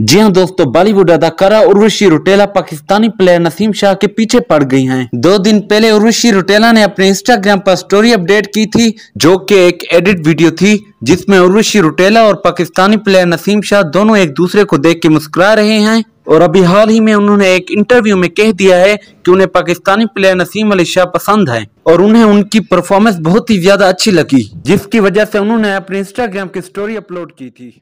जी हाँ दोस्तों बॉलीवुड अदाकारा उर्वशी रुटेला पाकिस्तानी प्लेयर नसीम शाह के पीछे पड़ गई हैं। दो दिन पहले उर्वशी रुटेला ने अपने इंस्टाग्राम पर स्टोरी अपडेट की थी जो कि एक एडिट वीडियो थी जिसमें उर्वशी रुटेला और पाकिस्तानी प्लेयर नसीम शाह दोनों एक दूसरे को देख के मुस्कुरा रहे हैं और अभी हाल ही में उन्होंने एक इंटरव्यू में कह दिया है कि उन्हें पाकिस्तानी प्लेयर नसीम अली शाह पसंद है और उन्हें उनकी परफॉर्मेंस बहुत ही ज्यादा अच्छी लगी जिसकी वजह से उन्होंने अपने इंस्टाग्राम की स्टोरी अपलोड की थी